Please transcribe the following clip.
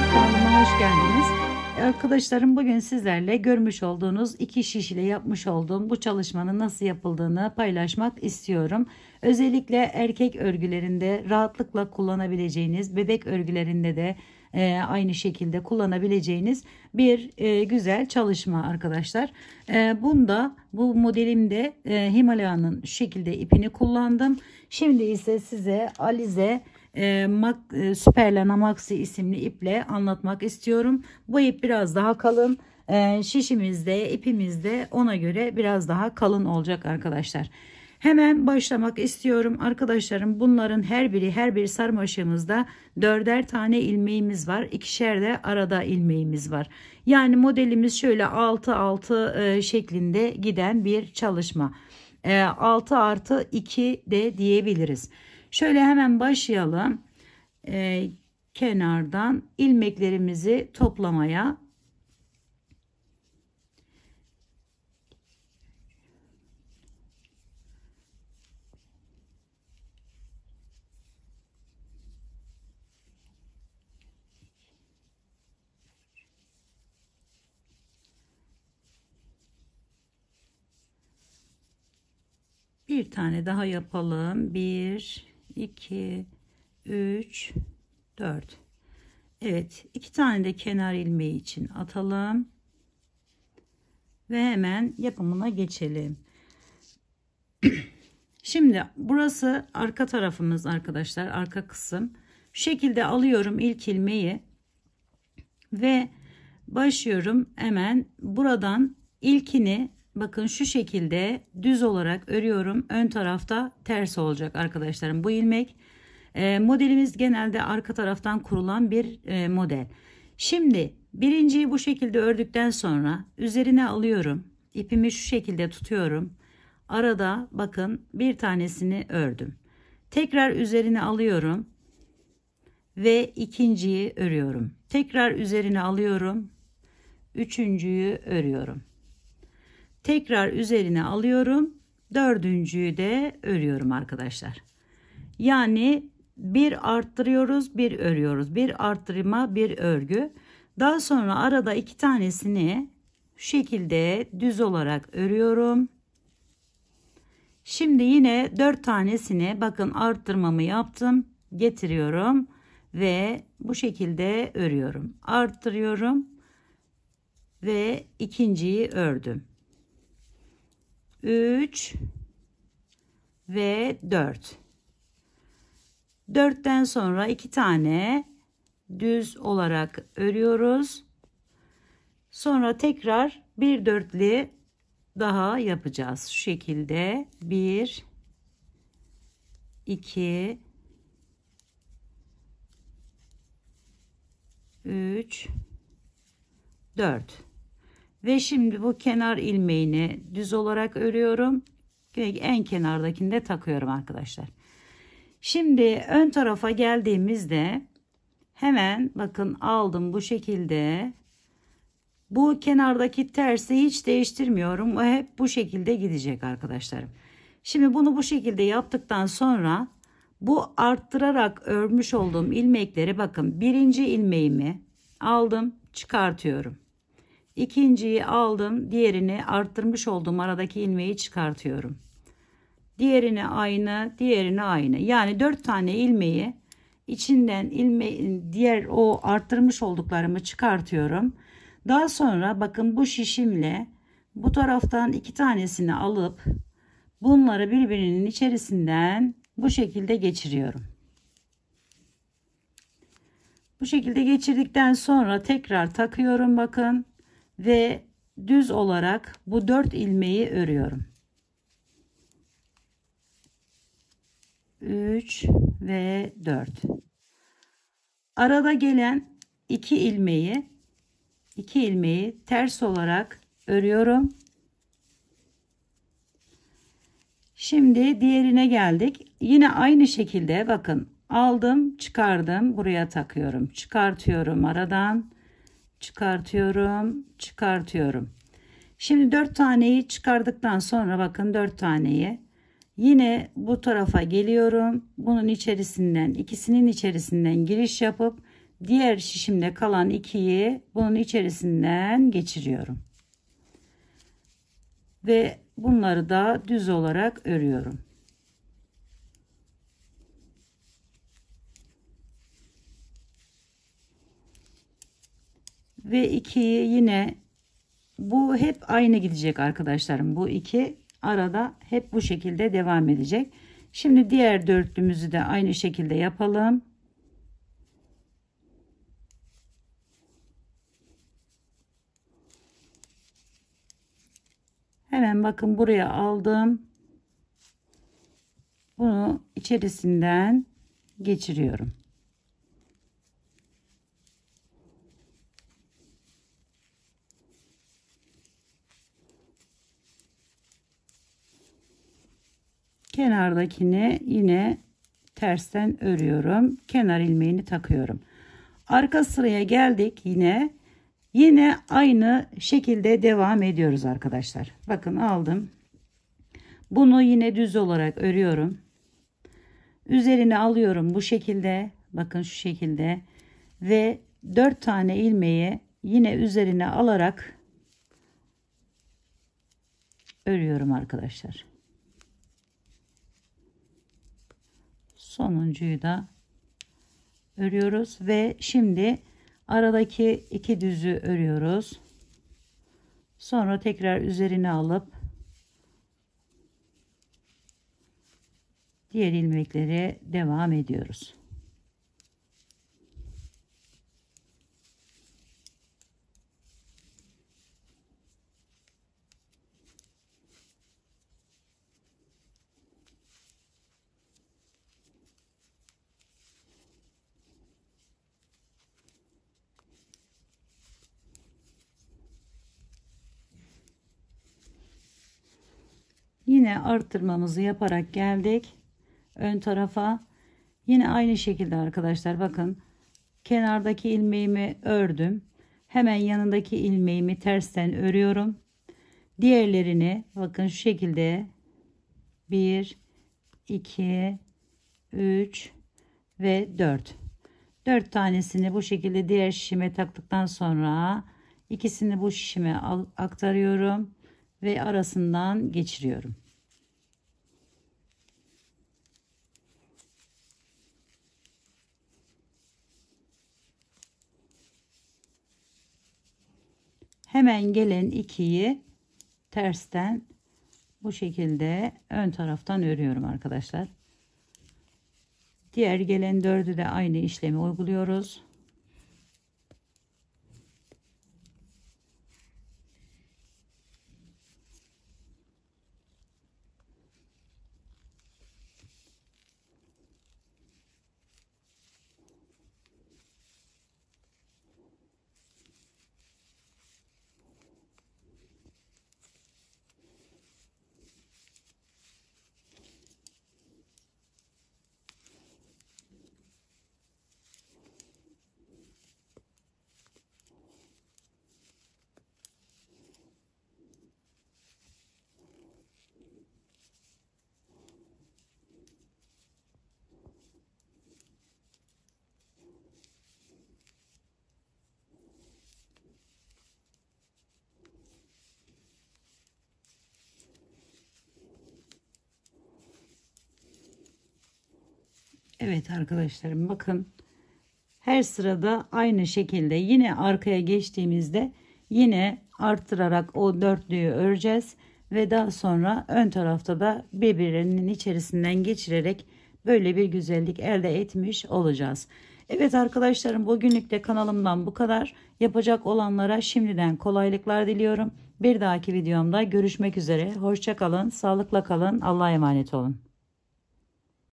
arkadaşlar kanalıma hoş geldiniz. Arkadaşlarım bugün sizlerle görmüş olduğunuz iki şiş ile yapmış olduğum bu çalışmanın nasıl yapıldığını paylaşmak istiyorum. Özellikle erkek örgülerinde rahatlıkla kullanabileceğiniz bebek örgülerinde de e, aynı şekilde kullanabileceğiniz bir e, güzel çalışma arkadaşlar. E, bunda bu modelimde e, Himalaya'nın şekilde ipini kullandım. Şimdi ise size Alize e, Mac, e, Superlana Maxi isimli iple anlatmak istiyorum. Bu ip biraz daha kalın. E, şişimizde, ipimizde ona göre biraz daha kalın olacak arkadaşlar. Hemen başlamak istiyorum. Arkadaşlarım bunların her biri her bir sarmaşığımızda dörder tane ilmeğimiz var. ikişer de arada ilmeğimiz var. Yani modelimiz şöyle 6-6 e, şeklinde giden bir çalışma. E, 6 artı 2 de diyebiliriz. Şöyle hemen başlayalım. Ee, kenardan ilmeklerimizi toplamaya. Bir tane daha yapalım. Bir, 2 3 4 Evet iki tane de kenar ilmeği için atalım ve hemen yapımına geçelim şimdi burası arka tarafımız arkadaşlar arka kısım şu şekilde alıyorum ilk ilmeği ve başlıyorum hemen buradan ilkini bakın şu şekilde düz olarak örüyorum. Ön tarafta ters olacak arkadaşlarım bu ilmek. E, modelimiz genelde arka taraftan kurulan bir e, model. Şimdi birinciyi bu şekilde ördükten sonra üzerine alıyorum. İpimi şu şekilde tutuyorum. Arada bakın bir tanesini ördüm. Tekrar üzerine alıyorum ve ikinciyi örüyorum. Tekrar üzerine alıyorum. Üçüncüyü örüyorum tekrar üzerine alıyorum. Dördüncüyü de örüyorum arkadaşlar. Yani bir arttırıyoruz, bir örüyoruz. Bir arttırma, bir örgü. Daha sonra arada iki tanesini şu şekilde düz olarak örüyorum. Şimdi yine dört tanesini bakın arttırmamı yaptım. Getiriyorum ve bu şekilde örüyorum. Arttırıyorum ve ikinciyi ördüm. 3 ve 4. 4'ten sonra 2 tane düz olarak örüyoruz. Sonra tekrar bir dörtlü daha yapacağız. Şu şekilde 1 2 3 4 ve şimdi bu kenar ilmeğini düz olarak örüyorum. Ve en kenardakini de takıyorum arkadaşlar. Şimdi ön tarafa geldiğimizde hemen bakın aldım bu şekilde. Bu kenardaki tersi hiç değiştirmiyorum. O hep bu şekilde gidecek arkadaşlarım. Şimdi bunu bu şekilde yaptıktan sonra bu arttırarak örmüş olduğum ilmekleri bakın birinci ilmeğimi aldım çıkartıyorum. İkinciyi aldım. Diğerini arttırmış olduğum aradaki ilmeği çıkartıyorum. Diğerini aynı, diğerini aynı. Yani dört tane ilmeği içinden ilme diğer o arttırmış olduklarımı çıkartıyorum. Daha sonra bakın bu şişimle bu taraftan iki tanesini alıp bunları birbirinin içerisinden bu şekilde geçiriyorum. Bu şekilde geçirdikten sonra tekrar takıyorum bakın ve düz olarak bu 4 ilmeği örüyorum. 3 ve 4. Arada gelen 2 ilmeği 2 ilmeği ters olarak örüyorum. Şimdi diğerine geldik. Yine aynı şekilde bakın aldım çıkardım buraya takıyorum çıkartıyorum aradan çıkartıyorum, çıkartıyorum. Şimdi 4 taneyi çıkardıktan sonra bakın 4 taneyi yine bu tarafa geliyorum. Bunun içerisinden ikisinin içerisinden giriş yapıp diğer şişimde kalan 2'yi bunun içerisinden geçiriyorum. Ve bunları da düz olarak örüyorum. ve 2'yi yine bu hep aynı gidecek arkadaşlarım. Bu 2 arada hep bu şekilde devam edecek. Şimdi diğer dörtlümüzü de aynı şekilde yapalım. Hemen bakın buraya aldım. Bunu içerisinden geçiriyorum. kenardakini yine tersten örüyorum. Kenar ilmeğini takıyorum. Arka sıraya geldik yine. Yine aynı şekilde devam ediyoruz arkadaşlar. Bakın aldım. Bunu yine düz olarak örüyorum. Üzerine alıyorum bu şekilde. Bakın şu şekilde. Ve 4 tane ilmeği yine üzerine alarak örüyorum arkadaşlar. sonuncuyu da örüyoruz ve şimdi aradaki iki düzü örüyoruz sonra tekrar üzerine alıp diğer ilmekleri devam ediyoruz yine arttırmamızı yaparak geldik ön tarafa yine aynı şekilde arkadaşlar bakın kenardaki ilmeğimi ördüm hemen yanındaki ilmeğimi tersten örüyorum diğerlerini bakın şu şekilde 1 2 3 ve 4 4 tanesini bu şekilde diğer şişime taktıktan sonra ikisini bu şişime aktarıyorum ve arasından geçiriyorum Hemen gelen ikiyi tersten bu şekilde ön taraftan örüyorum arkadaşlar. Diğer gelen dördü de aynı işlemi uyguluyoruz. Evet arkadaşlarım bakın her sırada aynı şekilde yine arkaya geçtiğimizde yine arttırarak o dörtlüyü öreceğiz ve daha sonra ön tarafta da birbirlerinin içerisinden geçirerek böyle bir güzellik elde etmiş olacağız. Evet arkadaşlarım bugünlük de kanalımdan bu kadar. Yapacak olanlara şimdiden kolaylıklar diliyorum. Bir dahaki videomda görüşmek üzere. Hoşçakalın, sağlıkla kalın, Allah'a emanet olun.